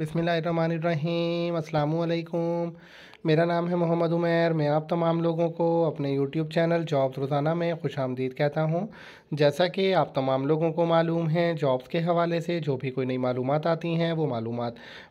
बिसमीम अल्लाम मेरा नाम है मोहम्मद उमैर मैं आप तमाम लोगों को अपने यूट्यूब चैनल जॉब्स रोज़ाना में खुश आमदीद कहता हूँ जैसा कि आप तमाम लोगों को मालूम है जॉब्स के हवाले से जो भी कोई नई मालूम आती हैं वो मालूम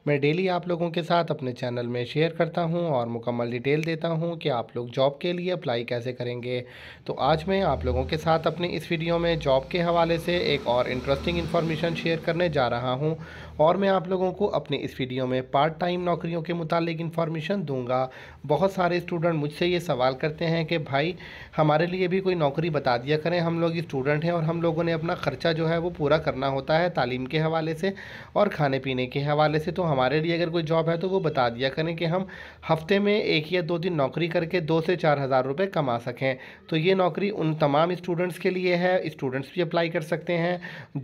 मैं डेली आप लोगों के साथ अपने चैनल में शेयर करता हूँ और मुकम्मल डिटेल देता हूँ कि आप लोग जॉब के लिए अप्लाई कैसे करेंगे तो आज मैं आप लोगों के साथ अपनी इस वीडियो में जॉब के हवाले से एक और इंटरेस्टिंग इन्फॉर्मेशन शेयर करने जा रहा हूँ और मैं आप लोगों को अपने इस वीडियो में पार्ट टाइम नौकरियों के मुतालिक इन्फॉर्मेशन दूँगा होगा बहुत सारे स्टूडेंट मुझसे ये सवाल करते हैं कि भाई हमारे लिए भी कोई नौकरी बता दिया करें हम लोग स्टूडेंट हैं और हम लोगों ने अपना ख़र्चा जो है वो पूरा करना होता है तालीम के हवाले से और खाने पीने के हवाले से तो हमारे लिए अगर कोई जॉब है तो वो बता दिया करें कि हम हफ्ते में एक या दो दिन नौकरी करके दो से चार हज़ार रुपये कमा सकें तो ये नौकरी उन तमाम स्टूडेंट्स के लिए है स्टूडेंट्स भी अप्लाई कर सकते हैं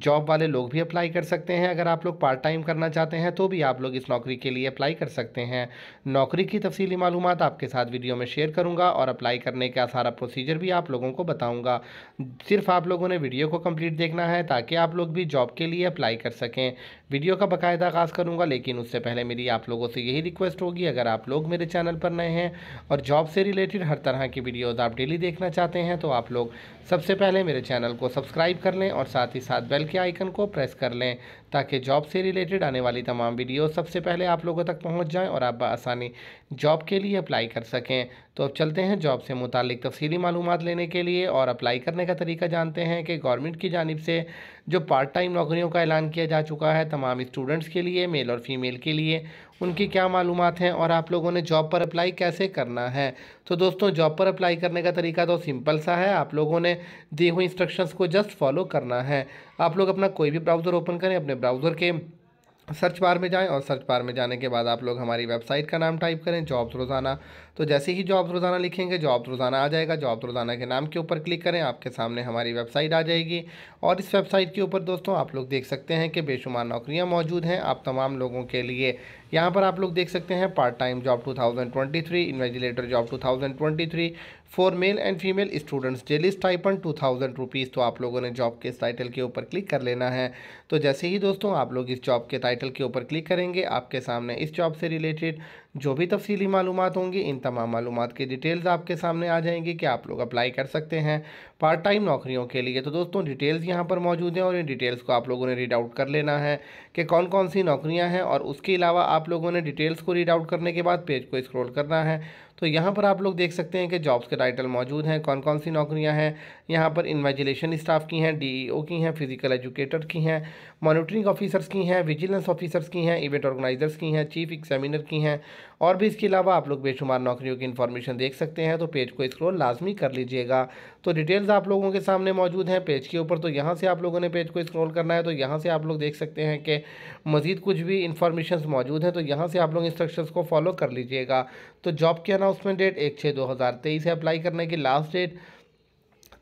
जॉब वाले लोग भी अप्लाई कर सकते हैं अगर आप लोग पार्ट टाइम करना चाहते हैं तो भी आप लोग इस नौकरी के लिए अप्लाई कर सकते हैं नौकरी की तफसी तफसीली मालूम आपके साथ वीडियो में शेयर करूँगा और अप्लाई करने का सारा प्रोसीजर भी आप लोगों को बताऊँगा सिर्फ आप लोगों ने वीडियो को कम्प्लीट देखना है ताकि आप लोग भी जॉब के लिए अप्लाई कर सकें वीडियो का बाकायदा आगाज़ करूँगा लेकिन उससे पहले मेरी आप लोगों से यही रिक्वेस्ट होगी अगर आप लोग मेरे चैनल पर नए हैं और जॉब से रिलेटेड हर तरह की वीडियोज़ आप डेली देखना चाहते हैं तो आप लोग सबसे पहले मेरे चैनल को सब्सक्राइब कर लें और साथ ही साथ बेल के आइकन को प्रेस कर लें ताकि जॉब से रिलेटेड आने वाली तमाम वीडियो सबसे पहले आप लोगों तक पहुँच जाएँ और आप आसानी जॉब जॉब के लिए अप्लाई कर सकें तो अब चलते हैं जॉब से मुतल तफसली मालूम लेने के लिए और अप्लाई करने का तरीका जानते हैं कि गवर्नमेंट की जानब से जो पार्ट टाइम नौकरियों का ऐलान किया जा चुका है तमाम स्टूडेंट्स के लिए मेल और फीमेल के लिए उनकी क्या मालूम हैं और आप लोगों ने जॉब पर अप्लाई कैसे करना है तो दोस्तों जॉब पर अप्लाई करने का तरीका तो सिंपल सा है आप लोगों ने दी हुई इंस्ट्रक्शंस को जस्ट फॉलो करना है आप लोग अपना कोई भी ब्राउज़र ओपन करें अपने ब्राउज़र के सर्च बार में जाएं और सर्च बार में जाने के बाद आप लोग हमारी वेबसाइट का नाम टाइप करें जॉब्स रोज़ाना तो जैसे ही जॉब रोज़ाना लिखेंगे जॉब रोज़ाना आ जाएगा जॉब रोज़ाना के नाम के ऊपर क्लिक करें आपके सामने हमारी वेबसाइट आ जाएगी और इस वेबसाइट के ऊपर दोस्तों आप लोग देख सकते हैं कि बेशुमार नौकरियाँ मौजूद हैं आप तमाम लोगों के लिए यहाँ पर आप लोग देख सकते हैं part time job 2023 invigilator job 2023 for male and female students daily stipend two thousand rupees तो आप लोगों ने जॉब के इस टाइटल के ऊपर क्लिक कर लेना है तो जैसे ही दोस्तों आप लोग इस जॉब के टाइटल के ऊपर क्लिक करेंगे आपके सामने इस जॉब से रिलेटेड जो भी तफसीली मालूम होंगी इन तमाम मालूम की डिटेल्स आपके सामने आ जाएंगी कि आप लोग अप्लाई कर सकते हैं पार्ट टाइम नौकरियों के लिए तो दोस्तों डिटेल्स यहाँ पर मौजूद हैं और इन डिटेल्स को आप लोगों ने रीड आउट कर लेना है कि कौन कौन सी नौकरियाँ हैं और उसके अलावा आप लोगों ने डिटेल्स को रीड आउट करने के बाद पेज को स्क्रोल करना है तो यहाँ पर आप लोग देख सकते हैं कि जॉब्स के टाइटल मौजूद हैं कौन कौन सी नौकरियाँ हैं यहाँ पर इन्वेजिलेशन स्टाफ की हैं डी e की हैं फिजिकल एजुकेटर की हैं मॉनिटरिंग ऑफिसर्स की हैं विजिलेंस ऑफिसर्स की हैं इवेंट ऑर्गेनाइजर्स की हैं चीफ एग्जामिनर की हैं और भी इसके अलावा आप लोग बेशुमार नौकरियों की इन्फॉर्मेशन देख सकते हैं तो पेज को स्क्रॉल लाजमी कर लीजिएगा तो डिटेल्स आप लोगों के सामने मौजूद हैं पेज के ऊपर तो यहाँ से आप लोगों ने पेज को स्क्रॉल करना है तो यहाँ से आप लोग देख सकते हैं कि मज़ीद कुछ भी इन्फॉर्मेशन मौजूद हैं तो यहाँ से आप लोग इंस्ट्रक्शन को फॉलो कर लीजिएगा तो जॉब के अना अनाउंसमेंट डेट एक छः दो हज़ार तेईस है अप्लाई करने की लास्ट डेट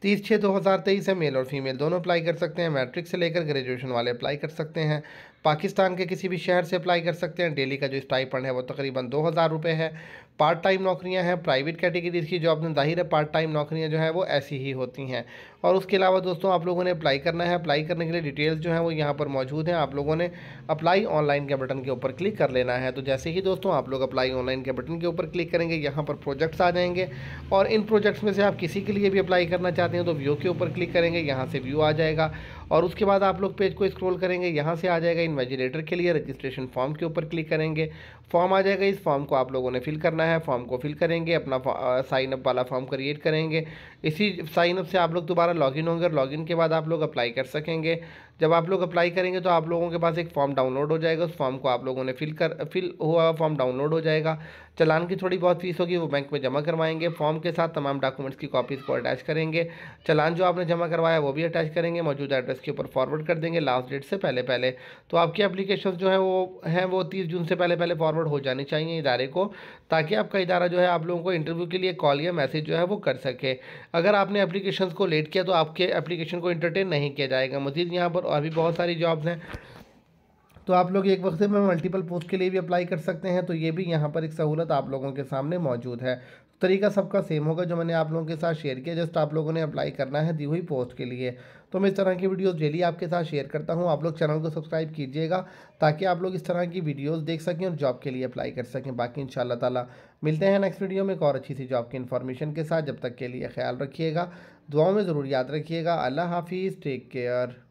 तीस छः दो हज़ार तेईस है मेल और फीमेल दोनों अप्लाई कर सकते हैं मैट्रिक से लेकर ग्रेजुएशन वाले अप्लाई कर सकते हैं पाकिस्तान के किसी भी शहर से अप्लाई कर सकते हैं डेली का जो स्टाइपन है वो तकरीबन दो हज़ार रुपये है पार्ट टाइम नौकरियां हैं प्राइवेट कैटेगरीज की जॉब में जाहिर है पार्ट टाइम नौकरियां जो है वो ऐसी ही होती हैं और उसके अलावा दोस्तों आप लोगों ने अप्लाई करना है अप्लाई करने के लिए डिटेल्स जो हैं वो यहाँ पर मौजूद हैं आप लोगों ने अप्लाई ऑनलाइन के बटन के ऊपर क्लिक कर लेना है तो जैसे ही दोस्तों आप लोग अप्लाई ऑनलाइन के बटन के ऊपर क्लिक करेंगे यहाँ पर प्रोजेक्ट्स आ जाएंगे और इन प्रोजेक्ट्स में से आप किसी के लिए भी अप्लाई करना चाहते हैं तो व्यू के ऊपर क्लिक करेंगे यहाँ से व्यू आ जाएगा और उसके बाद आप लोग पेज को स्क्रोल करेंगे यहाँ से आ जाएगा इन वेजिलेटर के लिए रजिस्ट्रेशन फॉर्म के ऊपर क्लिक करेंगे फॉर्म आ जाएगा इस फॉर्म को आप लोगों ने फिल करना है फॉर्म को फिल करेंगे अपना साइन अप वाला फॉर्म क्रिएट करेंगे इसी साइन अप से आप लोग दोबारा लॉगिन होंगे और लॉगिन के बाद आप लोग अप्लाई कर सकेंगे जब आप लोग अप्लाई करेंगे तो आप लोगों के पास एक फॉर्म डाउनलोड हो जाएगा उस फॉर्म को आप लोगों ने फिल कर फिल हुआ फॉर्म डाउनलोड हो जाएगा चलान की थोड़ी बहुत फीस होगी वो बैंक में जमा करवाएंगे फॉर्म के साथ तमाम डॉक्यूमेंट्स की कॉपीज़ को अटैच करेंगे चलान जो आपने जमा करवाया वो भी अटैच करेंगे मौजूदा एड्रेस के ऊपर फॉरवर्ड कर देंगे लास्ट डेट से पहले पहले तो आपकी अप्लीकेशन जो है वो हैं वो तीस जून से पहले पहले फॉरवर्ड फॉरवर्ड हो जानी चाहिए इदारे को ताकि आपका इदारा जो है आप लोगों को इंटरव्यू के लिए कॉल या मैसेज जो है वो कर सके अगर आपने एप्लीकेशन को लेट किया तो आपके एप्लीकेशन को इंटरटेन नहीं किया जाएगा मजीद यहाँ पर और भी बहुत सारी जॉब्स हैं तो आप लोग एक वक्त में मल्टीपल पोस्ट के लिए भी अप्लाई कर सकते हैं तो ये भी यहाँ पर एक सहूलत आप लोगों के सामने मौजूद है तरीका सबका सेम होगा जो मैंने आप लोगों के साथ शेयर किया जस्ट आप लोगों ने अप्लाई करना है दी हुई पोस्ट के लिए तो मैं इस तरह की वीडियोस डेली आपके साथ शेयर करता हूँ आप लोग चैनल को सब्सक्राइब कीजिएगा ताकि आप लोग इस तरह की वीडियोस देख सकें और जॉब के लिए अप्लाई कर सकें बाकी इन ताला मिलते हैं नेक्स्ट वीडियो में एक और अच्छी सी जॉब की इन्फॉर्मेशन के साथ जब तक के लिए ख्याल रखिएगा दुआओं में ज़रूर याद रखिएगा अल्लाह हाफिज़ टेक केयर